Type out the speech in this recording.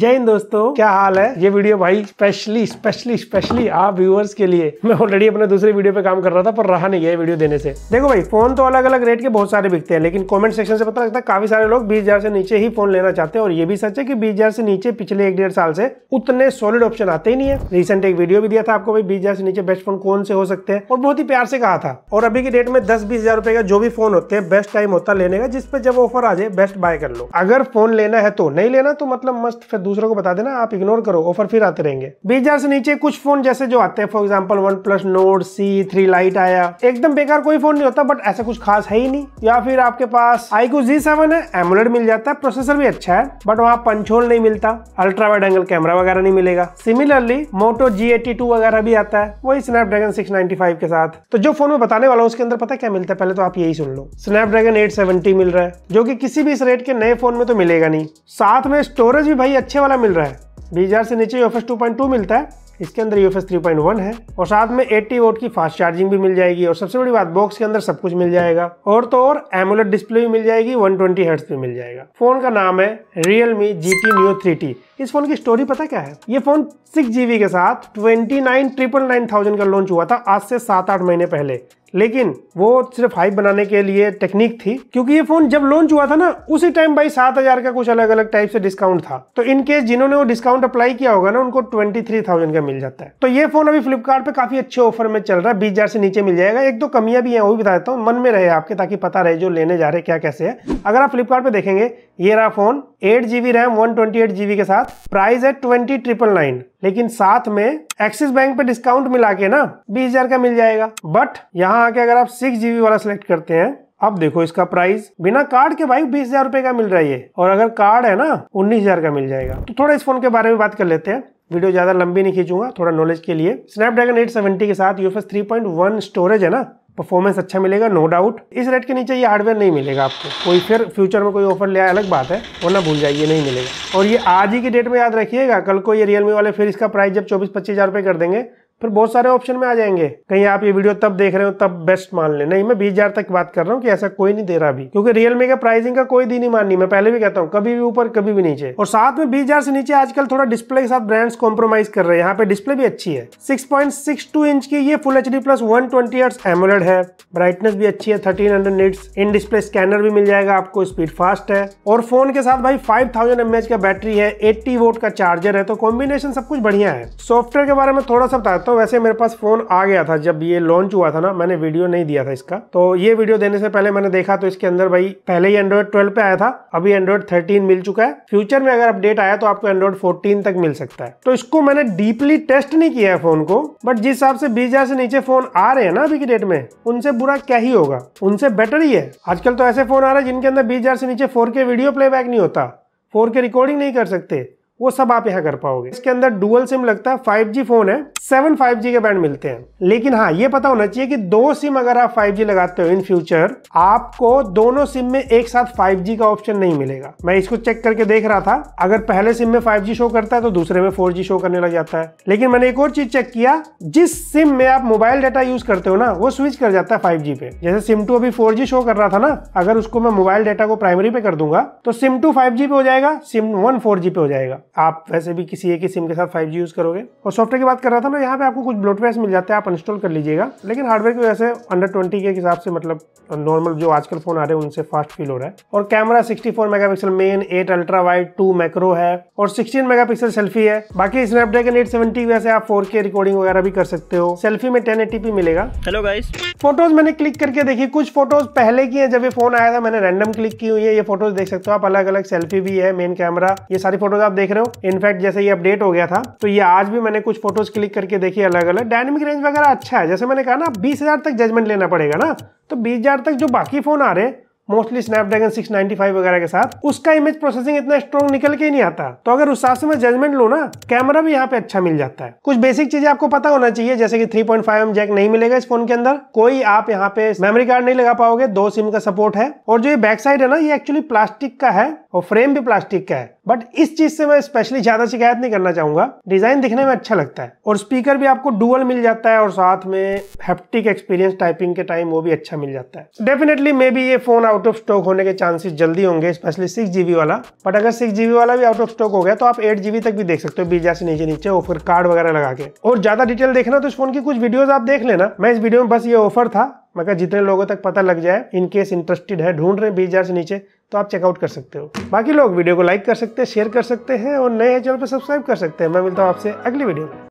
जय हिंद दोस्तों क्या हाल है ये वीडियो भाई स्पेशली स्पेशली स्पेशली आप व्यूअर्स के लिए मैं ऑलरेडी अपने दूसरे वीडियो पे काम कर रहा था पर रहा नहीं है वीडियो देने से देखो भाई फोन तो अलग अलग रेट के बहुत सारे बिकते हैं लेकिन कमेंट सेक्शन से पता लगता है काफी सारे लोग बीस हजार से नीचे ही फोन लेना चाहते हैं और ये भी सच है की बीस हजार से नीचे पिछले एक डेढ़ साल से उतने सॉलिड ऑप्शन आते ही नहीं है रिसेंट एक वीडियो भी दिया था आपको भाई बीस हजार से नीचे बेस्ट फोन कौन से हो सकते हैं और बहुत ही प्यार से कहा था और अभी के डेट में दस बीस हजार रुपए का जो भी फोन होते हैं बेस्ट टाइम होता है लेने का जिसपे जब ऑफर आ जाए बेस्ट बाय कर लो अगर फोन लेना है तो नहीं लेना तो मतलब मस्त दूसरों को बता देना आप इग्नोर करो ऑफर फिर आते रहेंगे बीस से नीचे कुछ फोन जैसे जो आते हैं for example OnePlus Nord CE three Lite आया एकदम बेकार कोई फोन नहीं होता बट ऐसा कुछ खास है ही नहीं या फिर आपके पास आई क्यू जी सेवन है एमुलेट मिल जाता है प्रोसेसर भी अच्छा है बट वहाँ पंचोल नहीं मिलता अल्ट्रा वाइड एंगल कैमरा वगैरह नहीं मिलेगा similarly Moto G eighty two वगैरह भी आता है वही Snapdragon six ninety five के साथ तो जो फोन में बताने वाला हूँ उसके अंदर पता क्या मिलता है पहले तो आप यही सुन लो स्नैपड्रैगन एट सेवेंटी मिल रहा है जो की कि किसी भी इस रेट के नए फोन में तो मिलेगा नहीं साथ में स्टोरेज भी भाई अच्छा अच्छे वाला मिल रहा है बीस हज़ार से नीचे यूएफएस 2.2 मिलता है इसके अंदर यूएफएस 3.1 है और साथ में 80 वोट की फास्ट चार्जिंग भी मिल जाएगी और सबसे बड़ी बात बॉक्स के अंदर सब कुछ मिल जाएगा और तो और एमुलेट डिस्प्ले भी मिल जाएगी 120 ट्वेंटी हर्ट्स भी मिल जाएगा फोन का नाम है Realme GT Neo 3T इस फोन की स्टोरी पता क्या है ये फोन सिक्स जीबी के साथ twenty nine triple nine thousand का लॉन्च हुआ था आज से सात आठ महीने पहले लेकिन वो सिर्फ हाइप बनाने के लिए टेक्निक थी क्योंकि ये फोन जब लॉन्च हुआ था ना उसी टाइम भाई सात हजार का कुछ अलग अलग टाइप से डिस्काउंट था तो इन केस जिन्होंने वो डिस्काउंट अप्लाई किया होगा ना उनको ट्वेंटी थ्री थाउजेंड का मिल जाता है तो ये फोन अभी फ्लिपकार्ट पे काफी अच्छे ऑफर में चल रहा है बीस हजार से नीचे मिल जाएगा एक दो कमियां भी है वो भी बता देता हूँ मन में रहे आपके ताकि पता रहे जो लेने जा रहे क्या कैसे है अगर आप फ्लिपकार्ट देखेंगे ये रहा phone eight GB RAM one twenty eight के साथ प्राइस है ट्वेंटी ट्रिपल नाइन लेकिन साथ में एक्सिस बैंक पे डिस्काउंट मिला के ना बीस हजार का मिल जाएगा बट यहाँ आके अगर आप सिक्स जीबी वाला सिलेक्ट करते हैं अब देखो इसका प्राइस बिना कार्ड के भाई बीस हजार रूपए का मिल रहा है और अगर कार्ड है ना उन्नीस हजार का मिल जाएगा तो थोड़ा इस फोन के बारे में बात कर लेते हैं वीडियो ज़्यादा लंबी नहीं खींचूंगा थोड़ा नॉलेज के लिए स्नैपड्रैगन 870 के साथ यूएफएस 3.1 स्टोरेज है ना परफॉर्मेंस अच्छा मिलेगा नो डाउट इस रेट के नीचे ये हार्डवेयर नहीं मिलेगा आपको कोई फिर फ्यूचर में कोई ऑफर ले आए अलग बात है वरना भूल जाइए नहीं मिलेगा और ये आज ही की डेट में याद रखिएगा कल को ये रियलमी वाले फिर इसका प्राइस जब चौबीस पच्चीस हज़ार रुपये कर देंगे फिर बहुत सारे ऑप्शन में आ जाएंगे कहीं आप ये वीडियो तब देख रहे हो तब बेस्ट मान ले नहीं मैं बीस हजार तक बात कर रहा हूँ कि ऐसा कोई नहीं दे रहा अभी क्योंकि रियलमी का प्राइसिंग का कोई दिन नहीं माननी मैं पहले भी कहता हूँ कभी भी ऊपर कभी भी नीचे और साथ में बीस से नीचे आजकल थोड़ा डिस्प्ले के साथ ब्रांड्स कॉम्प्रोमाइज कर रहे हैं यहाँ पे डिस्प्ले भी अच्छी है सिक्स इंच की ये full H D plus one twenty AMOLED है ब्राइटनेस भी अच्छी है thirteen hundred nits in display scanner भी मिल जाएगा आपको स्पीड फास्ट है और फोन के साथ भाई फाइव थाउजेंड एमएच का बैटरी है एट्टी वोट का चार्जर है तो कॉम्बिनेशन सब कुछ बढ़िया है सॉफ्टवेयर के बारे में थोड़ा सा करता तो हूँ वैसे मेरे पास फ़ोन आ गया था जब ये लॉन्च हुआ था ना मैंने वीडियो नहीं दिया था इसका तो ये वीडियो देने से पहले मैंने देखा तो इसके अंदर भाई पहले ही एंड्रॉयड ट्वेल्व पे आया था अभी एंड्रॉयड थर्टीन मिल चुका है फ्यूचर में अगर अपडेट आया तो आपको एंड्रॉयड फोर्टीन तक मिल सकता है तो इसको मैंने डीपली टेस्ट नहीं किया है फोन को बट जिस हिसाब से बीस से नीचे फोन आ रहे हैं ना अभी की डेट में उनसे बुरा क्या ही होगा उनसे बेटर ही है आजकल तो ऐसे फोन आ रहे हैं जिनके अंदर बीस से नीचे फोर वीडियो प्ले नहीं होता फोर रिकॉर्डिंग नहीं कर सकते वो सब आप यहाँ कर पाओगे इसके अंदर डुअल सिम लगता है 5G फोन है सेवन 5G के बैंड मिलते हैं लेकिन हाँ ये पता होना चाहिए कि दो सिम अगर आप 5G लगाते हो इन फ्यूचर आपको दोनों सिम में एक साथ 5G का ऑप्शन नहीं मिलेगा मैं इसको चेक करके देख रहा था अगर पहले सिम में 5G शो करता है तो दूसरे में 4G शो करने लग जाता है लेकिन मैंने एक और चीज चेक किया जिस सिम में आप मोबाइल डाटा यूज करते हो ना वो स्विच कर जाता है फाइव पे जैसे सिम टू अभी फोर शो कर रहा था ना अगर उसको मैं मोबाइल डाटा को प्राइमरी पे कर दूंगा तो सिम टू फाइव पे हो जाएगा सिम वन फोर पे हो जाएगा आप वैसे भी किसी एक ही सिम के साथ 5G यूज़ करोगे और सॉफ्टवेयर की बात कर रहा था ना यहाँ पे आपको कुछ ब्लोटवेयर मिल जाते हैं आप इंस्टॉल कर लीजिएगा लेकिन हार्डवेयर की वजह से अंडर ट्वेंटी के हिसाब से मतलब नॉर्मल जो आजकल फोन आ रहे हैं उनसे फास्ट फील हो रहा है और camera sixty four mega pixel main eight ultra wide two macro है और सिक्सटीन मेगा पिक्सल सेल्फी है बाकी स्नैपड्रैगन एट सेवेंटी की आप फोर के रिकॉर्डिंग वगैरह भी कर सकते हो सेल्फी में टेन एटीपी मिलेगा हेलो गाइस फोटोज मैंने क्लिक करके देखी कुछ फोटोज पहले की है जब ये फोन आया था मैंने रैंडम क्लिक की हुई है ये फोटोज देख सकते हो आप अलग अलग सेल्फी भी है मेन कैमरा ये सारी फोटोज आप देख रहे हो हो इनफैक्ट जैसे ये अपडेट हो गया था तो ये आज भी मैंने कुछ फोटोज क्लिक करके देखी अलग अलग डायनेमिक रेंज वगैरह अच्छा है जैसे मैंने कहा ना बीस तक जजमेंट लेना पड़ेगा ना तो बीस तक जो बाकी फोन आ रहे हैं मोस्टली स्नैपड्रैगन 695 वगैरह के साथ उसका इमेज प्रोसेसिंग इतना स्ट्रॉन्ग निकल के ही नहीं आता तो अगर उस हिसाब से मैं जजमेंट लू ना कैमरा भी यहाँ पे अच्छा मिल जाता है कुछ बेसिक चीजें आपको पता होना चाहिए जैसे कि 3.5 पॉइंट जैक नहीं मिलेगा इस फोन के अंदर कोई आप यहाँ पे मेमोरी कार्ड नहीं लगा पाओगे दो सिम का सपोर्ट है और जो ये बैक साइड है ना ये एक्चुअली प्लास्टिक का है और फ्रेम भी प्लास्टिक का है बट इस चीज से मैं स्पेशली ज्यादा शिकायत नहीं करना चाहूंगा डिजाइन दिखने में अच्छा लगता है और स्पीकर भी आपको डुअल मिल जाता है और साथ में हेप्टिक एक्सपीरियंस टाइपिंग के टाइम वो भी अच्छा मिल जाता है डेफिनेटली मे बी ये फोन आउट ऑफ स्टॉक होने के चांसेस जल्दी होंगे स्पेशली सिक्स जीबी वाला बट अगर सिक्स जीबी वाला भी आउट ऑफ स्टॉक हो गया तो आप एट जीबी तक भी देख सकते हो बीजा से नीचे नीचे ऑफर कार्ड वगैरह लगा के और ज्यादा डिटेल देखना तो इस फोन की कुछ वीडियोज आप देख लेना मैं इस वीडियो में बस ये ऑफर था मगर जितने लोगों तक पता लग जाए इन केस इंटरेस्टेड है ढूंढ रहे हैं बीस हज़ार से नीचे तो आप चेकआउट कर सकते हो बाकी लोग वीडियो को लाइक कर सकते हैं शेयर कर सकते हैं और नए चैनल पर सब्सक्राइब कर सकते हैं मैं मिलता हूँ आपसे अगली वीडियो में